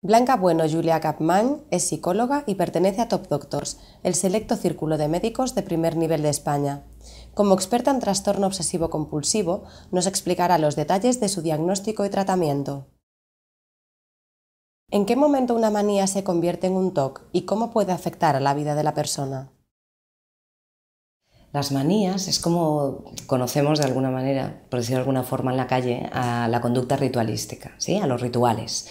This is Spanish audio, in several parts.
Blanca Bueno Julia Capman es psicóloga y pertenece a Top Doctors, el selecto círculo de médicos de primer nivel de España. Como experta en trastorno obsesivo compulsivo, nos explicará los detalles de su diagnóstico y tratamiento. ¿En qué momento una manía se convierte en un TOC y cómo puede afectar a la vida de la persona? Las manías es como conocemos de alguna manera, por decirlo de alguna forma en la calle, a la conducta ritualística, ¿sí? a los rituales.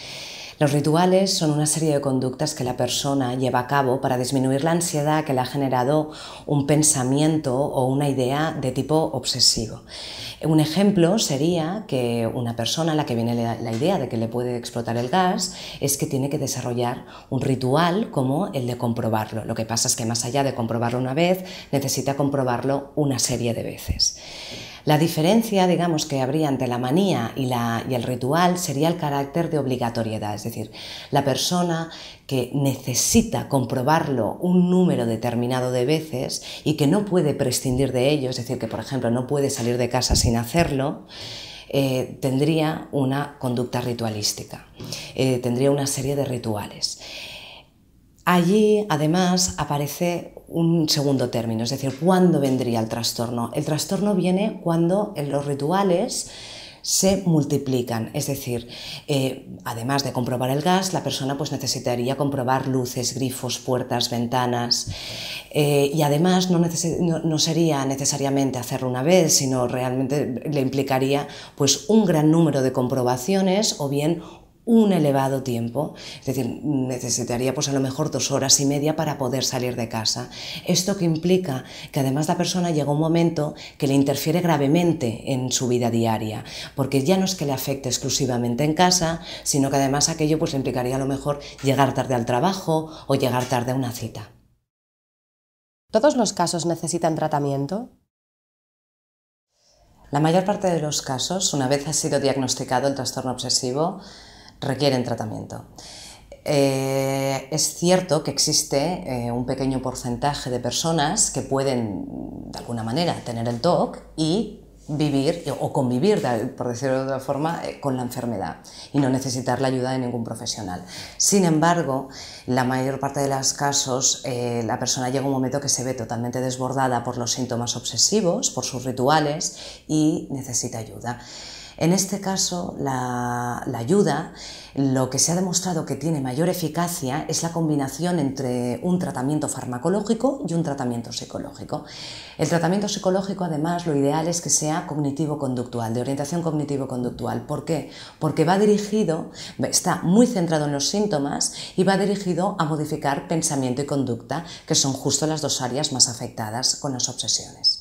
Los rituales son una serie de conductas que la persona lleva a cabo para disminuir la ansiedad que le ha generado un pensamiento o una idea de tipo obsesivo. Un ejemplo sería que una persona a la que viene la idea de que le puede explotar el gas es que tiene que desarrollar un ritual como el de comprobarlo. Lo que pasa es que más allá de comprobarlo una vez, necesita comprobarlo una serie de veces. La diferencia, digamos, que habría entre la manía y, el ritual sería el carácter de obligatoriedad, es decir, la persona que necesita comprobarlo un número determinado de veces y que no puede prescindir de ello, es decir, que por ejemplo no puede salir de casa sin hacerlo, eh, tendría una conducta ritualística, eh, tendría una serie de rituales. Allí, además, aparece un segundo término, es decir, ¿cuándo vendría el trastorno? El trastorno viene cuando eh, los rituales se multiplican, es decir, eh, además de comprobar el gas, la persona pues necesitaría comprobar luces, grifos, puertas, ventanas eh, y además no, sería necesariamente hacerlo una vez, sino realmente le implicaría pues un gran número de comprobaciones o bien un elevado tiempo, es decir, necesitaría pues a lo mejor dos horas y media para poder salir de casa. Esto que implica que además la persona llega un momento que le interfiere gravemente en su vida diaria, porque ya no es que le afecte exclusivamente en casa, sino que además aquello pues le implicaría a lo mejor llegar tarde al trabajo o llegar tarde a una cita. ¿Todos los casos necesitan tratamiento? La mayor parte de los casos, una vez ha sido diagnosticado el trastorno obsesivo, requieren tratamiento. Eh, es cierto que existe eh, un pequeño porcentaje de personas que pueden, de alguna manera, tener el TOC y vivir o convivir, por decirlo de otra forma, eh, con la enfermedad y no necesitar la ayuda de ningún profesional. Sin embargo, la mayor parte de los casos, la persona llega a un momento que se ve totalmente desbordada por los síntomas obsesivos, por sus rituales y necesita ayuda. En este caso, la, ayuda, lo que se ha demostrado que tiene mayor eficacia es la combinación entre un tratamiento farmacológico y un tratamiento psicológico. El tratamiento psicológico, además, lo ideal es que sea cognitivo-conductual, de orientación cognitivo-conductual. ¿Por qué? Porque va dirigido, está muy centrado en los síntomas y va dirigido a modificar pensamiento y conducta, que son justo las dos áreas más afectadas con las obsesiones.